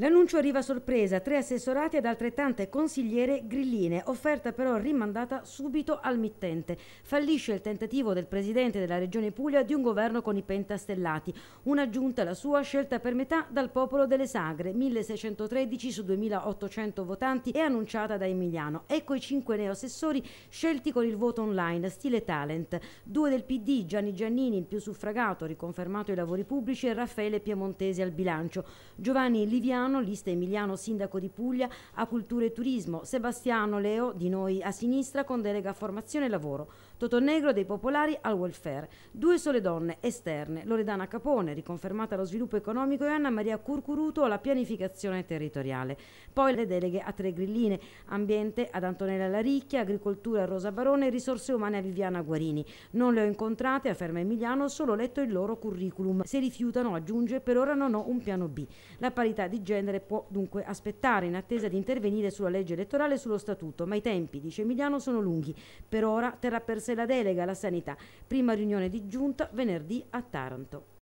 L'annuncio arriva a sorpresa, tre assessorati ed altrettante consigliere grilline, offerta però rimandata subito al mittente. Fallisce il tentativo del presidente della regione Puglia di un governo con i pentastellati, una giunta la sua scelta per metà dal popolo delle sagre, 1613 su 2800 votanti e annunciata da Emiliano. Ecco i cinque neoassessori scelti con il voto online, stile talent. Due del PD, Gianni Giannini, il più suffragato, riconfermato ai lavori pubblici, e Raffaele Piemontesi al bilancio. Giovanni Liviano Cassano, lista Emiliano Sindaco di Puglia a Cultura e Turismo, Sebastiano Leo di Noi a Sinistra con delega a Formazione e Lavoro, Toto Negro dei Popolari al Welfare, due sole donne esterne, Loredana Capone riconfermata allo sviluppo economico e Anna Maria Curcuruto alla pianificazione territoriale. Poi le deleghe a tre grilline, ambiente ad Antonella Laricchia, agricoltura a Rosa Barone e risorse umane a Viviana Guarini. Non le ho incontrate, afferma Emiliano, solo letto il loro curriculum. Se rifiutano, aggiunge, per ora non ho un piano B. La parità di genere genere può dunque aspettare in attesa di intervenire sulla legge elettorale e sullo statuto, ma i tempi, dice Emiliano, sono lunghi. Per ora terrà per sé la delega alla sanità. Prima riunione di giunta venerdì a Taranto.